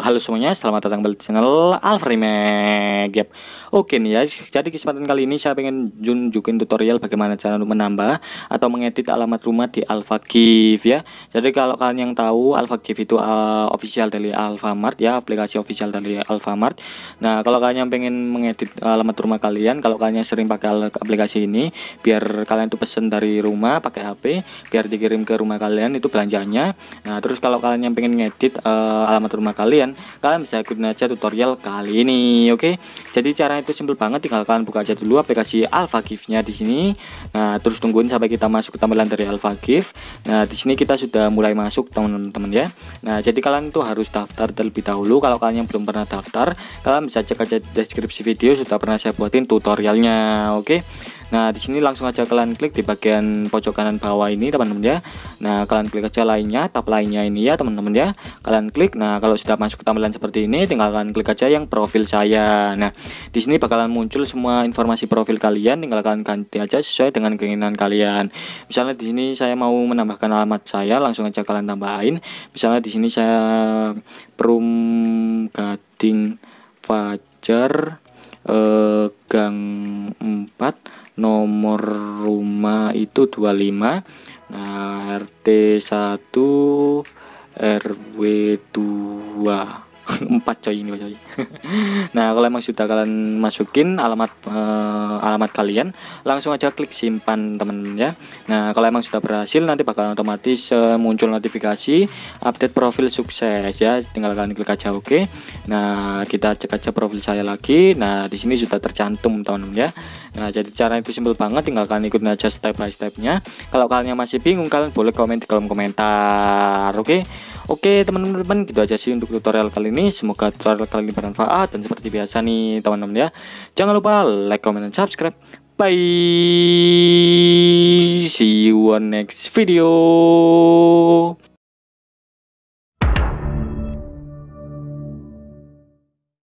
halo semuanya, selamat datang kembali di channel Alfreme Gap. Oke nih ya, jadi kesempatan kali ini saya pengen tunjukin tutorial bagaimana cara menambah atau mengedit alamat rumah di Give ya. Jadi kalau kalian yang tahu Give itu uh, official dari Alfamart ya, aplikasi official dari Alfamart. Nah, kalau kalian yang pengen mengedit alamat rumah kalian, kalau kalian sering pakai aplikasi ini, biar kalian itu pesen dari rumah pakai HP, biar dikirim ke rumah kalian itu belanjanya Nah, terus kalau kalian yang pengen ngedit uh, alamat rumah kalian kalian kalian bisa ikutin aja tutorial kali ini oke okay? jadi cara itu simpel banget tinggal kalian buka aja dulu aplikasi gift nya di sini nah terus tungguin sampai kita masuk ke tampilan dari gift nah di sini kita sudah mulai masuk teman-teman ya nah jadi kalian itu harus daftar terlebih dahulu kalau kalian yang belum pernah daftar kalian bisa cek aja deskripsi video sudah pernah saya buatin tutorialnya oke okay? Nah, di sini langsung aja kalian klik di bagian pojok kanan bawah ini, teman-teman ya. Nah, kalian klik aja lainnya, tab lainnya ini ya, teman-teman ya. Kalian klik. Nah, kalau sudah masuk ke tampilan seperti ini, tinggal kalian klik aja yang profil saya. Nah, di sini bakalan muncul semua informasi profil kalian, tinggal kalian ganti aja sesuai dengan keinginan kalian. Misalnya di sini saya mau menambahkan alamat saya, langsung aja kalian tambahin. Misalnya di sini saya Perum Gading Fajar eh, Gang 4 nomor rumah itu 25 nah RT 1 RW 2 empat coy ini coy. nah kalau emang sudah kalian masukin alamat eh, alamat kalian langsung aja klik simpan temen ya nah kalau emang sudah berhasil nanti bakal otomatis eh, muncul notifikasi update profil sukses ya tinggal kalian klik aja oke okay. nah kita cek aja profil saya lagi nah di sini sudah tercantum teman-teman ya Nah, jadi cara itu simpel banget, tinggal kalian ikutin aja step by stepnya. Kalau kalian masih bingung, kalian boleh komen di kolom komentar, oke? Oke okay, teman-teman gitu aja sih untuk tutorial kali ini Semoga tutorial kali ini bermanfaat Dan seperti biasa nih teman-teman ya Jangan lupa like, comment, dan subscribe Bye See you on next video